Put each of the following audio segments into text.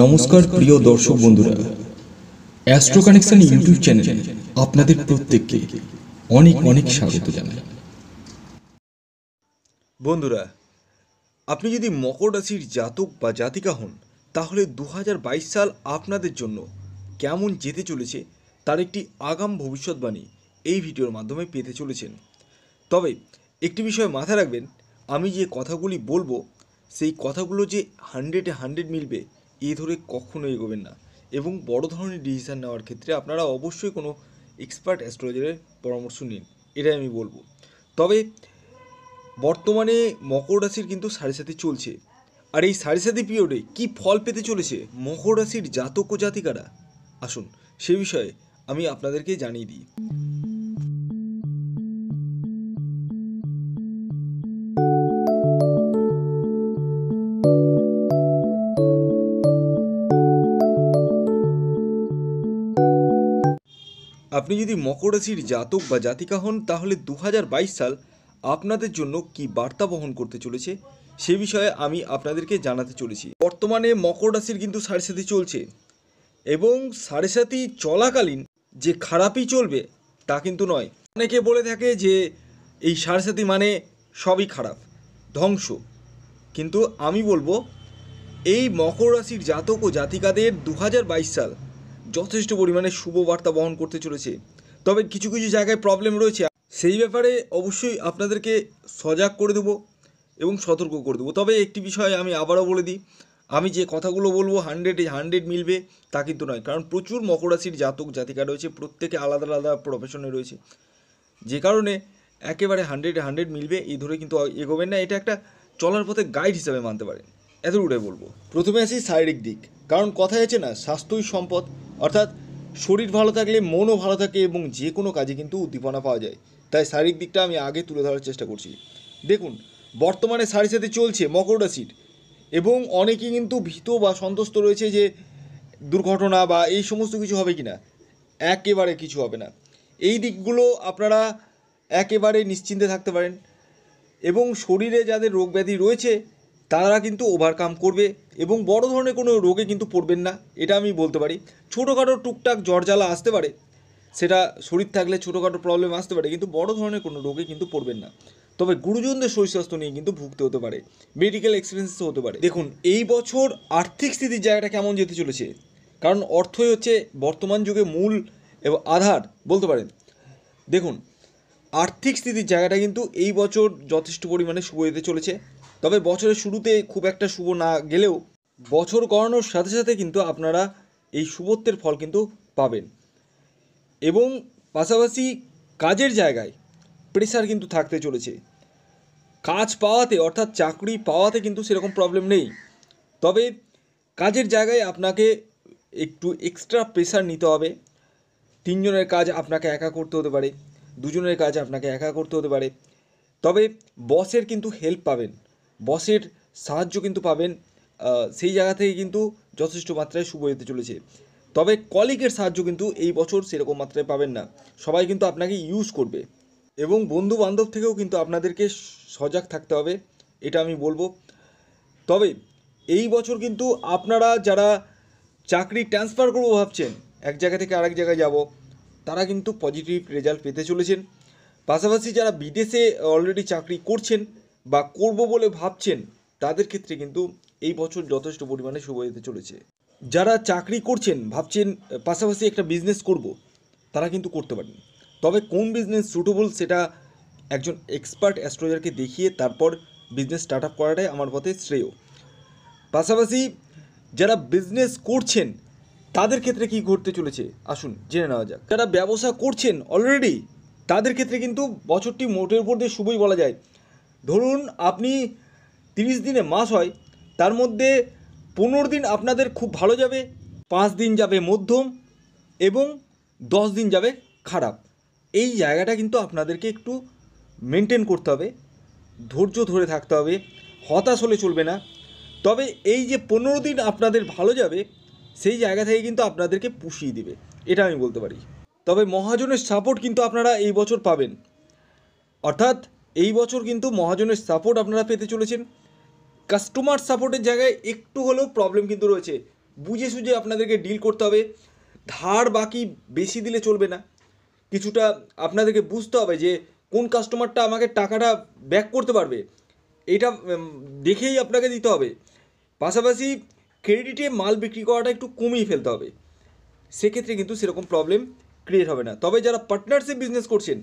নমস্কার প্রিয় দর্শক বন্ধুরা অ্যাস্ট্রো কানেকশন ইউটিউব চ্যানেলে আপনাদের প্রত্যেককে অনেক অনেক স্বাগত জানাই বন্ধুরা আপনি যদি মকর রাশির জাতক বা জাতিকা হন তাহলে দু সাল আপনাদের জন্য কেমন যেতে চলেছে তার একটি আগাম ভবিষ্যৎবাণী এই ভিডিওর মাধ্যমে পেতে চলেছেন তবে একটি বিষয় মাথায় রাখবেন আমি যে কথাগুলি বলবো সেই কথাগুলো যে হান্ড্রেডে হান্ড্রেড মিলবে এ ধরে কখনো এগোবেন না এবং বড় ধরনের ডিসিশান নেওয়ার ক্ষেত্রে আপনারা অবশ্যই কোনো এক্সপার্ট অ্যাস্ট্রোলজারের পরামর্শ নিন এটাই আমি বলবো তবে বর্তমানে মকর রাশির কিন্তু সাড়ে সাথে চলছে আর এই সাড়ে সাথে পিরিয়ডে কী ফল পেতে চলেছে মকর রাশির জাতক ও জাতিকারা আসুন সে বিষয়ে আমি আপনাদেরকে জানিয়ে দিই আপনি যদি মকরাশির জাতক বা জাতিকা হন তাহলে দু সাল আপনাদের জন্য কি বার্তা বহন করতে চলেছে সে বিষয়ে আমি আপনাদেরকে জানাতে চলেছি বর্তমানে মকর রাশির কিন্তু সাড়ে সাথে চলছে এবং সাড়ে সাথে চলাকালীন যে খারাপই চলবে তা কিন্তু নয় অনেকে বলে থাকে যে এই সাড়ে সাথে মানে সবই খারাপ ধ্বংস কিন্তু আমি বলবো এই মকর রাশির জাতক ও জাতিকাদের দু সাল যথেষ্ট পরিমাণে শুভ বার্তা বহন করতে চলেছে তবে কিছু কিছু জায়গায় প্রবলেম রয়েছে সেই ব্যাপারে অবশ্যই আপনাদেরকে সজাগ করে দেবো এবং সতর্ক করে দেবো তবে একটি বিষয় আমি আবারও বলে দিই আমি যে কথাগুলো বলবো হান্ড্রেডে হান্ড্রেড মিলবে তা কিন্তু নয় কারণ প্রচুর মকরাশির জাতক জাতিকা রয়েছে প্রত্যেকে আলাদা আলাদা প্রফেশনে রয়েছে যে কারণে একেবারে হান্ড্রেডে হান্ড্রেড মিলবে এই ধরে কিন্তু এগোবেন না এটা একটা চলার পথে গাইড হিসাবে মানতে পারেন এতটুকুটাই বলবো প্রথমে আসি শারীরিক দিক কারণ কথাই আছে না স্বাস্থ্যই সম্পদ অর্থাৎ শরীর ভালো থাকলে মনও ভালো থাকে এবং যে কোনো কাজে কিন্তু উদ্দীপনা পাওয়া যায় তাই শারীরিক দিকটা আমি আগে তুলে ধরার চেষ্টা করছি দেখুন বর্তমানে সারি সাথে চলছে মকর রাশির এবং অনেকে কিন্তু ভীত বা সন্তুষ্ট রয়েছে যে দুর্ঘটনা বা এই সমস্ত কিছু হবে কি না একেবারে কিছু হবে না এই দিকগুলো আপনারা একেবারে নিশ্চিন্তে থাকতে পারেন এবং শরীরে যাদের রোগ ব্যাধি রয়েছে তারা কিন্তু ওভারকাম করবে এবং বড় ধরনের কোনো রোগে কিন্তু পড়বেন না এটা আমি বলতে পারি ছোটোখাটো টুকটাক জ্বর জ্বালা আসতে পারে সেটা শরীর থাকলে ছোটোখাটো প্রবলেম আসতে পারে কিন্তু বড় ধরনের কোনো রোগে কিন্তু পড়বেন না তবে গুরুজনদের শরীর স্বাস্থ্য নিয়ে কিন্তু ভুগতে হতে পারে মেডিকেল এক্সপিরিয়েন্স হতে পারে দেখুন এই বছর আর্থিক স্থিতির জায়গাটা কেমন যেতে চলেছে কারণ অর্থই হচ্ছে বর্তমান যুগে মূল এবং আধার বলতে পারেন দেখুন আর্থিক স্থিতির জায়গাটা কিন্তু এই বছর যথেষ্ট পরিমাণে শুভ যেতে চলেছে তবে বছরের শুরুতে খুব একটা শুভ না গেলেও বছর গড়ানোর সাথে সাথে কিন্তু আপনারা এই শুভত্বের ফল কিন্তু পাবেন এবং পাশাপাশি কাজের জায়গায় প্রেশার কিন্তু থাকতে চলেছে কাজ পাওয়াতে অর্থাৎ চাকরি পাওয়াতে কিন্তু সেরকম প্রবলেম নেই তবে কাজের জায়গায় আপনাকে একটু এক্সট্রা প্রেশার নিতে হবে তিনজনের কাজ আপনাকে একা করতে হতে পারে দুজনের কাজ আপনাকে একা করতে হতে পারে তবে বসের কিন্তু হেল্প পাবেন বসের সাহায্য কিন্তু পাবেন সেই জায়গা থেকে কিন্তু যথেষ্ট মাত্রায় শুভ যেতে চলেছে তবে কলিকের সাহায্য কিন্তু এই বছর সেরকম মাত্রায় পাবেন না সবাই কিন্তু আপনাকে ইউজ করবে এবং বন্ধু বান্ধব থেকেও কিন্তু আপনাদেরকে সজাগ থাকতে হবে এটা আমি বলবো তবে এই বছর কিন্তু আপনারা যারা চাকরি ট্রান্সফার করবো ভাবছেন এক জায়গা থেকে আরেক জায়গায় যাব তারা কিন্তু পজিটিভ রেজাল্ট পেতে চলেছেন পাশাপাশি যারা বিদেশে অলরেডি চাকরি করছেন বা করব বলে ভাবছেন তাদের ক্ষেত্রে কিন্তু এই বছর যথেষ্ট পরিমাণে শুভ দিতে চলেছে যারা চাকরি করছেন ভাবছেন পাশাপাশি একটা বিজনেস করব তারা কিন্তু করতে পারেন তবে কোন বিজনেস সুটেবল সেটা একজন এক্সপার্ট অ্যাস্ট্রোলজারকে দেখিয়ে তারপর বিজনেস স্টার্ট আপ করাটাই আমার পথে শ্রেয় পাশাপাশি যারা বিজনেস করছেন তাদের ক্ষেত্রে কি ঘটতে চলেছে আসুন জেনে নেওয়া যাক যারা ব্যবসা করছেন অলরেডি তাদের ক্ষেত্রে কিন্তু বছরটি মোটের উপর দিয়ে শুভই বলা যায় ধরুন আপনি তিরিশ দিনে মাস হয় তার মধ্যে পনেরো দিন আপনাদের খুব ভালো যাবে পাঁচ দিন যাবে মধ্যম এবং দশ দিন যাবে খারাপ এই জায়গাটা কিন্তু আপনাদেরকে একটু মেনটেন করতে হবে ধৈর্য ধরে থাকতে হবে হতাশ হলে চলবে না তবে এই যে পনেরো দিন আপনাদের ভালো যাবে সেই জায়গা থেকে কিন্তু আপনাদেরকে পুষিয়ে দেবে এটা আমি বলতে পারি তবে মহাজনের সাপোর্ট কিন্তু আপনারা এই বছর পাবেন অর্থাৎ এই বছর কিন্তু মহাজনের সাপোর্ট আপনারা পেতে চলেছেন কাস্টমার সাপোর্টের জায়গায় একটু হলেও প্রবলেম কিন্তু রয়েছে বুঝে সুঝে আপনাদেরকে ডিল করতে হবে ধার বাকি বেশি দিলে চলবে না কিছুটা আপনাদেরকে বুঝতে হবে যে কোন কাস্টমারটা আমাকে টাকাটা ব্যাক করতে পারবে এটা দেখেই আপনাকে দিতে হবে পাশাপাশি ক্রেডিটে মাল বিক্রি করাটা একটু কমিয়ে ফেলতে হবে সেক্ষেত্রে কিন্তু সেরকম প্রবলেম ক্রিয়েট হবে না তবে যারা পার্টনারশিপ বিজনেস করছেন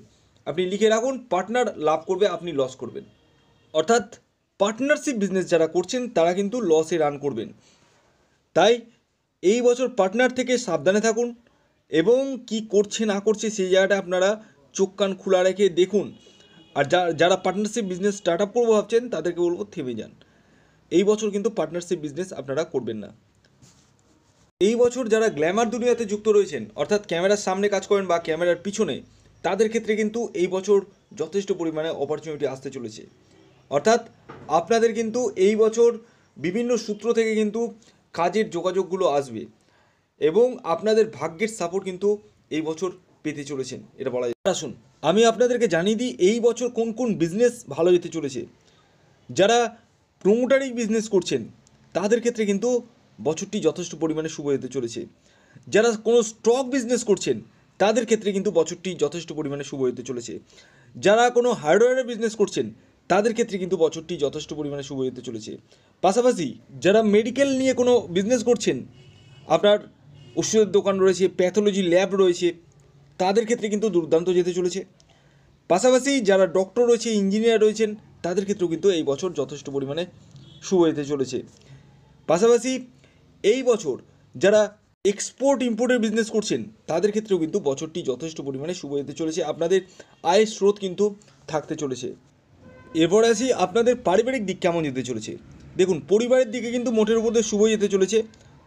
আপনি লিখে রাখুন পার্টনার লাভ করবে আপনি লস করবেন অর্থাৎ পার্টনারশিপ বিজনেস যারা করছেন তারা কিন্তু লসে রান করবেন তাই এই বছর পার্টনার থেকে সাবধানে থাকুন এবং কি করছে না করছে সেই জায়গাটা আপনারা চোখ কান খোলা রেখে দেখুন আর যা যারা পার্টনারশিপ বিজনেস স্টার্ট আপ করবো ভাবছেন তাদেরকে বলবো থেমে যান এই বছর কিন্তু পার্টনারশিপ বিজনেস আপনারা করবেন না এই বছর যারা গ্ল্যামার দুনিয়াতে যুক্ত রয়েছেন অর্থাৎ ক্যামেরার সামনে কাজ করেন বা ক্যামেরার পিছনে তাদের ক্ষেত্রে কিন্তু এই বছর যথেষ্ট পরিমাণে অপরচুনিটি আসতে চলেছে অর্থাৎ আপনাদের কিন্তু এই বছর বিভিন্ন সূত্র থেকে কিন্তু কাজের যোগাযোগগুলো আসবে এবং আপনাদের ভাগ্যের সাপোর্ট কিন্তু এই বছর পেতে চলেছেন এটা বলা যায় আসুন আচ্ছা, আমি আপনাদেরকে জানিয়ে দিই এই বছর কোন কোন বিজনেস ভালো যেতে চলেছে যারা প্রোমোটারি বিজনেস করছেন তাদের ক্ষেত্রে কিন্তু বছরটি যথেষ্ট পরিমাণে শুভ যেতে চলেছে যারা কোনো স্টক বিজনেস করছেন তাদের ক্ষেত্রে কিন্তু বছরটি যথেষ্ট পরিমাণে শুভ হতে চলেছে যারা কোনো হার্ডওয়্যারের বিজনেস করছেন তাদের ক্ষেত্রে কিন্তু বছরটি যথেষ্ট পরিমাণে শুভ হতে চলেছে পাশাপাশি যারা মেডিকেল নিয়ে কোনো বিজনেস করছেন আপনার ওষুধের দোকান রয়েছে প্যাথোলজি ল্যাব রয়েছে তাদের ক্ষেত্রে কিন্তু দুর্দান্ত যেতে চলেছে পাশাপাশি যারা ডক্টর রয়েছে ইঞ্জিনিয়ার রয়েছেন তাদের ক্ষেত্রেও কিন্তু এই বছর যথেষ্ট পরিমাণে শুভ হতে চলেছে পাশাপাশি এই বছর যারা এক্সপোর্ট ইম্পোর্টের বিজনেস করছেন তাদের ক্ষেত্রেও কিন্তু বছরটি যথেষ্ট পরিমাণে শুভ যেতে চলেছে আপনাদের আয়ের স্রোত কিন্তু থাকতে চলেছে এরপর আসি আপনাদের পারিবারিক দিক কেমন যেতে চলেছে দেখুন পরিবারের দিকে কিন্তু মোটের উপর দিয়ে শুভ যেতে চলেছে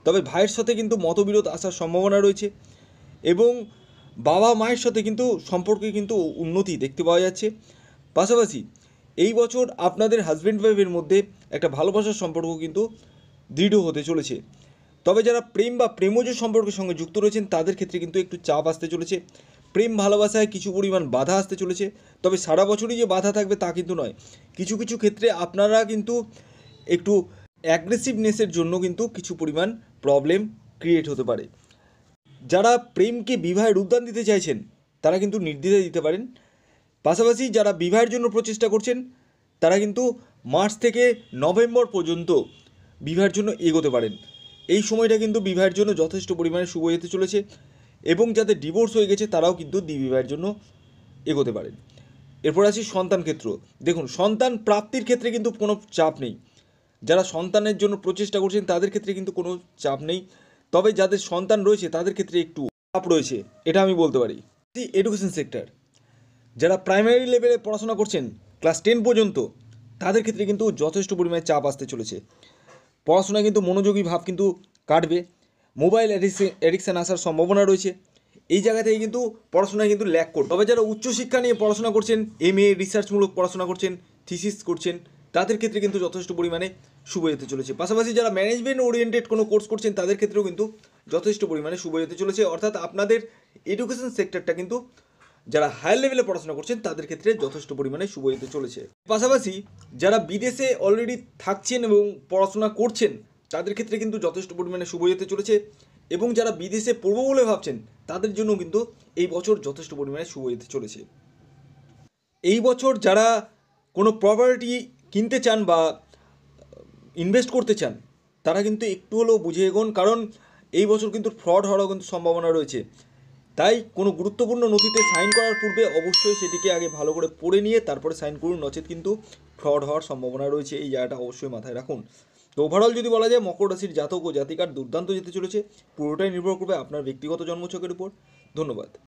তবে ভাইয়ের সাথে কিন্তু মতবিরোধ আসার সম্ভাবনা রয়েছে এবং বাবা মায়ের সাথে কিন্তু সম্পর্কে কিন্তু উন্নতি দেখতে পাওয়া যাচ্ছে পাশাপাশি এই বছর আপনাদের হাজব্যান্ড ওয়াইফের মধ্যে একটা ভালোবাসার সম্পর্ক কিন্তু দৃঢ় হতে চলেছে তবে যারা প্রেম বা প্রেমজ সম্পর্কের সঙ্গে যুক্ত রয়েছেন তাদের ক্ষেত্রে কিন্তু একটু চাপ আসতে চলেছে প্রেম ভালোবাসায় কিছু পরিমাণ বাধা আসতে চলেছে তবে সারা বছরই যে বাধা থাকবে তা কিন্তু নয় কিছু কিছু ক্ষেত্রে আপনারা কিন্তু একটু অ্যাগ্রেসিভনেসের জন্য কিন্তু কিছু পরিমাণ প্রবলেম ক্রিয়েট হতে পারে যারা প্রেমকে বিবাহে রূপদান দিতে চাইছেন তারা কিন্তু নির্দ্বিধায় দিতে পারেন পাশাপাশি যারা বিবাহের জন্য প্রচেষ্টা করছেন তারা কিন্তু মার্চ থেকে নভেম্বর পর্যন্ত বিবাহের জন্য এগোতে পারেন এই সময়টা কিন্তু বিবাহের জন্য যথেষ্ট পরিমাণে শুভ হতে চলেছে এবং যাদের ডিভোর্স হয়ে গেছে তারাও কিন্তু দ্বিবিবাহের জন্য এগোতে পারেন এরপর আসি সন্তান ক্ষেত্র দেখুন সন্তান প্রাপ্তির ক্ষেত্রে কিন্তু কোনো চাপ নেই যারা সন্তানের জন্য প্রচেষ্টা করছেন তাদের ক্ষেত্রে কিন্তু কোনো চাপ নেই তবে যাদের সন্তান রয়েছে তাদের ক্ষেত্রে একটু চাপ রয়েছে এটা আমি বলতে পারি এডুকেশন সেক্টর যারা প্রাইমারি লেভেলে পড়াশোনা করছেন ক্লাস টেন পর্যন্ত তাদের ক্ষেত্রে কিন্তু যথেষ্ট পরিমাণে চাপ আসতে চলেছে পড়াশোনায় কিন্তু মনোযোগী ভাব কিন্তু কাটবে মোবাইল অ্যাডিকশান আসার সম্ভাবনা রয়েছে এই জায়গা থেকে কিন্তু পড়াশোনায় কিন্তু ল্যাক করবে তবে যারা উচ্চশিক্ষা নিয়ে পড়াশোনা করছেন এম এ রিসার্চমূলক পড়াশোনা করছেন থিসিস করছেন তাদের ক্ষেত্রে কিন্তু যথেষ্ট পরিমাণে শুভ যেতে চলেছে পাশাপাশি যারা ম্যানেজমেন্ট ওরিয়েন্টেড কোনো কোর্স করছেন তাদের ক্ষেত্রেও কিন্তু যথেষ্ট পরিমাণে শুভ যেতে চলেছে অর্থাৎ আপনাদের এডুকেশন সেক্টরটা কিন্তু যারা হায়ার লেভেলে পড়াশোনা করছেন তাদের ক্ষেত্রে যথেষ্ট পরিমাণে শুভ যেতে চলেছে পাশাপাশি যারা বিদেশে অলরেডি থাকছেন এবং পড়াশোনা করছেন তাদের ক্ষেত্রে কিন্তু যথেষ্ট পরিমাণে শুভ যেতে চলেছে এবং যারা বিদেশে পড়বো বলে ভাবছেন তাদের জন্য কিন্তু এই বছর যথেষ্ট পরিমাণে শুভ যেতে চলেছে এই বছর যারা কোনো প্রপার্টি কিনতে চান বা ইনভেস্ট করতে চান তারা কিন্তু একটু হলেও বুঝে এগোন কারণ এই বছর কিন্তু ফ্রড হওয়ারও কিন্তু সম্ভাবনা রয়েছে তাই কোনো গুরুত্বপূর্ণ নথিতে সাইন করার পূর্বে অবশ্যই সেটিকে আগে ভালো করে পড়ে নিয়ে তারপরে সাইন করুন নচেত কিন্তু ফ্রড হওয়ার সম্ভাবনা রয়েছে এই জায়গাটা অবশ্যই মাথায় রাখুন তো ওভারঅল যদি বলা যায় মকর রাশির জাতক ও জাতিকার দুর্দান্ত যেতে চলেছে পুরোটাই নির্ভর করবে আপনার ব্যক্তিগত জন্মছকের উপর ধন্যবাদ